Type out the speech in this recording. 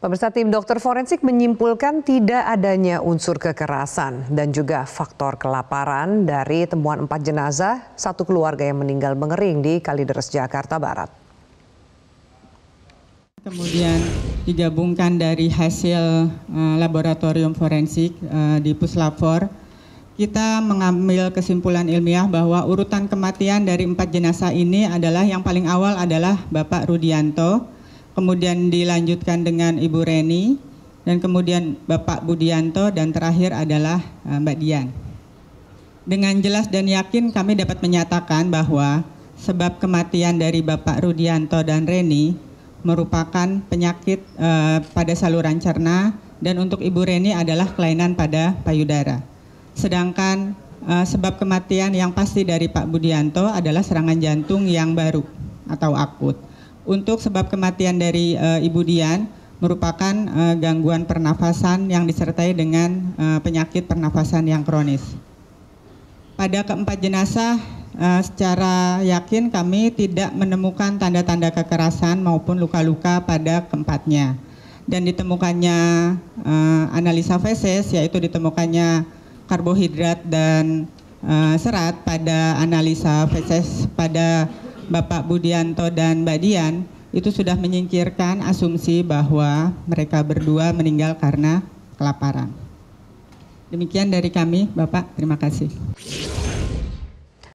Pemirsa tim dokter forensik menyimpulkan tidak adanya unsur kekerasan dan juga faktor kelaparan dari temuan empat jenazah satu keluarga yang meninggal mengering di Kalideres, Jakarta Barat. Kemudian digabungkan dari hasil uh, laboratorium forensik uh, di Puslapor, kita mengambil kesimpulan ilmiah bahwa urutan kematian dari empat jenazah ini adalah yang paling awal adalah Bapak Rudianto, kemudian dilanjutkan dengan Ibu Reni, dan kemudian Bapak Budianto, dan terakhir adalah eh, Mbak Dian. Dengan jelas dan yakin kami dapat menyatakan bahwa sebab kematian dari Bapak Rudianto dan Reni merupakan penyakit eh, pada saluran cerna dan untuk Ibu Reni adalah kelainan pada payudara. Sedangkan eh, sebab kematian yang pasti dari Pak Budianto adalah serangan jantung yang baru atau akut. Untuk sebab kematian dari uh, Ibu Dian merupakan uh, gangguan pernafasan yang disertai dengan uh, penyakit pernafasan yang kronis. Pada keempat jenazah uh, secara yakin kami tidak menemukan tanda-tanda kekerasan maupun luka-luka pada keempatnya. Dan ditemukannya uh, analisa feses yaitu ditemukannya karbohidrat dan uh, serat pada analisa feses pada Bapak Budianto dan Mbak Dian itu sudah menyingkirkan asumsi bahwa mereka berdua meninggal karena kelaparan. Demikian dari kami, Bapak. Terima kasih.